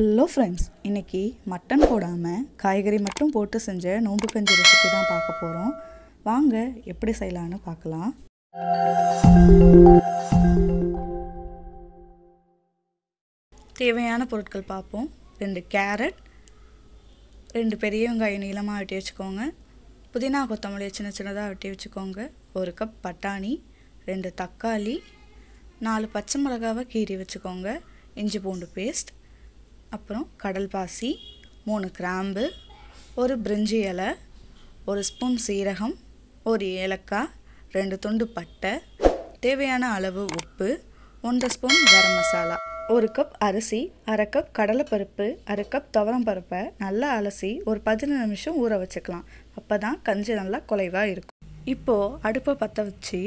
hello friends இன்றைக்கி mutton போடாமல் காய்கறி மட்டும் போட்டு செஞ்ச நோம்பு கஞ்சி ரெசிபி தான் பார்க்க போகிறோம் வாங்க எப்படி செய்யலான்னு பார்க்கலாம் தேவையான பொருட்கள் பார்ப்போம் ரெண்டு கேரட் ரெண்டு பெரிய வெங்காயம் நீளமாக வெட்டி வச்சுக்கோங்க புதினா கொத்தமல்லி சின்ன சின்னதாக வெட்டி வச்சுக்கோங்க ஒரு கப் பட்டாணி ரெண்டு தக்காளி நாலு பச்சை மிளகாவை கீறி வச்சுக்கோங்க இஞ்சி பூண்டு பேஸ்ட் அப்புறம் கடல் பாசி மூணு கிராம்பு ஒரு பிரிஞ்சி இலை ஒரு ஸ்பூன் சீரகம் ஒரு ஏலக்காய் ரெண்டு துண்டு பட்டை தேவையான அளவு உப்பு ஒன்றரை ஸ்பூன் கரம் மசாலா ஒரு கப் அரிசி அரை கப் கடலைப்பருப்பு அரை கப் துவரம் பருப்பை நல்லா அலசி ஒரு பதினஞ்சு நிமிஷம் ஊற வச்சுக்கலாம் அப்போ தான் கஞ்சி நல்லா குலைவாக இருக்கும் இப்போது அடுப்பை பற்ற வச்சு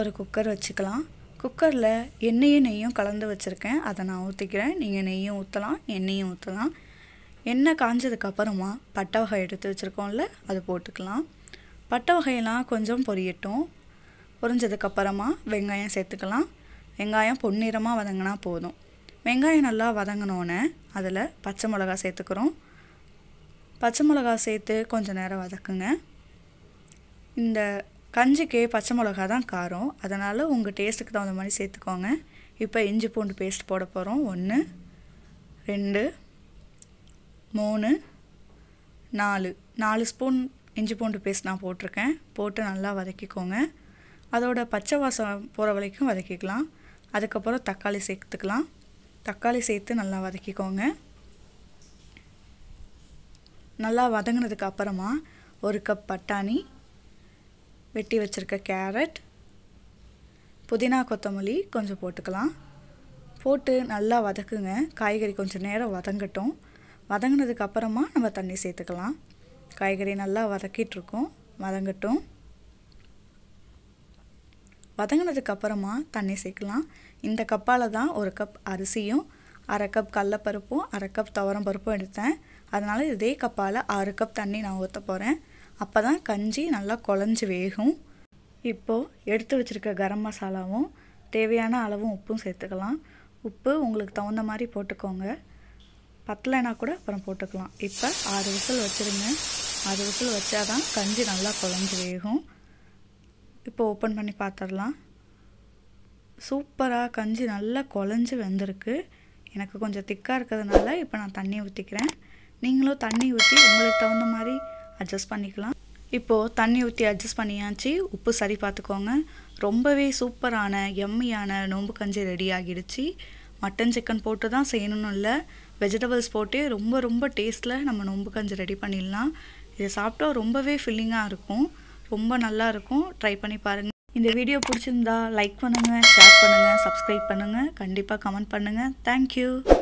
ஒரு குக்கர் வச்சுக்கலாம் குக்கரில் எண்ணெயும் நெய்யும் கலந்து வச்சுருக்கேன் அதை நான் ஊற்றிக்கிறேன் நீங்கள் நெய்யும் ஊற்றலாம் எண்ணெயும் ஊற்றலாம் எண்ணெய் காஞ்சதுக்கப்புறமா பட்டை வகை எடுத்து வச்சுருக்கோம்ல அது போட்டுக்கலாம் பட்டை வகையெல்லாம் கொஞ்சம் பொரியட்டும் பொரிஞ்சதுக்கப்புறமா வெங்காயம் சேர்த்துக்கலாம் வெங்காயம் பொன்னிறமாக வதங்கினா போதும் வெங்காயம் நல்லா வதங்கினோன்னே அதில் பச்சை மிளகா சேர்த்துக்கிறோம் பச்சை மிளகா சேர்த்து கொஞ்சம் நேரம் வதக்குங்க இந்த கஞ்சிக்கு பச்சை மிளகா தான் காரம் அதனால் உங்கள் டேஸ்ட்டுக்கு தகுந்த மாதிரி சேர்த்துக்கோங்க இப்போ இஞ்சி பூண்டு பேஸ்ட் போட போகிறோம் ஒன்று ரெண்டு மூணு நாலு நாலு ஸ்பூன் இஞ்சி பூண்டு பேஸ்ட் நான் போட்டிருக்கேன் போட்டு நல்லா வதக்கிக்கோங்க அதோட பச்சை வாசம் போகிற வரைக்கும் வதக்கிக்கலாம் அதுக்கப்புறம் தக்காளி சேர்த்துக்கலாம் தக்காளி சேர்த்து நல்லா வதக்கிக்கோங்க நல்லா வதங்கினதுக்கு அப்புறமா ஒரு கப் பட்டாணி வெட்டி வச்சுருக்க கேரட் புதினா கொத்தமல்லி கொஞ்சம் போட்டுக்கலாம் போட்டு நல்லா வதக்குங்க காய்கறி கொஞ்சம் நேரம் வதங்கட்டும் வதங்கினதுக்கப்புறமா நம்ம தண்ணி சேர்த்துக்கலாம் காய்கறி நல்லா வதக்கிட்டுருக்கோம் வதங்கட்டும் வதங்கினதுக்கப்புறமா தண்ணி சேர்க்கலாம் இந்த கப்பால் தான் ஒரு கப் அரிசியும் அரை கப் கடலப்பருப்பும் அரை கப் துவரம் பருப்பும் எடுத்தேன் அதனால் இதே கப்பால் ஆறு கப் தண்ணி நான் ஊற்ற போகிறேன் அப்போ தான் கஞ்சி நல்லா குழஞ்சி வேகும் இப்போது எடுத்து வச்சுருக்க கரம் மசாலாவும் தேவையான அளவும் உப்பும் சேர்த்துக்கலாம் உப்பு உங்களுக்கு தகுந்த மாதிரி போட்டுக்கோங்க பத்தலைனா கூட அப்புறம் போட்டுக்கலாம் இப்போ ஆறு விசில் வச்சுருங்க ஆறு விசில் வச்சா தான் கஞ்சி நல்லா குழஞ்சி வேகும் இப்போ ஓப்பன் பண்ணி பார்த்துடலாம் சூப்பராக கஞ்சி நல்லா குழஞ்சி வெந்திருக்கு எனக்கு கொஞ்சம் திக்காக இருக்கிறதுனால இப்போ நான் தண்ணி ஊற்றிக்கிறேன் நீங்களும் தண்ணி ஊற்றி உங்களுக்கு தகுந்த மாதிரி அட்ஜஸ்ட் பண்ணிக்கலாம் இப்போது தண்ணி ஊற்றி அட்ஜஸ்ட் பண்ணியாச்சு உப்பு சரி பார்த்துக்கோங்க ரொம்பவே சூப்பரான எம்மியான நோம்பு கஞ்சி ரெடி ஆகிடுச்சு மட்டன் சிக்கன் போட்டு தான் செய்யணும்னு இல்லை வெஜிடபிள்ஸ் போட்டு ரொம்ப ரொம்ப டேஸ்ட்டில் நம்ம நோம்பு கஞ்சி ரெடி பண்ணிடலாம் இதை சாப்பிட்டா ரொம்பவே ஃபில்லிங்காக இருக்கும் ரொம்ப நல்லா இருக்கும் ட்ரை பண்ணி பாருங்கள் இந்த வீடியோ பிடிச்சிருந்தா லைக் பண்ணுங்கள் ஷேர் பண்ணுங்கள் சப்ஸ்கிரைப் பண்ணுங்கள் கண்டிப்பாக கமெண்ட் பண்ணுங்கள் தேங்க்யூ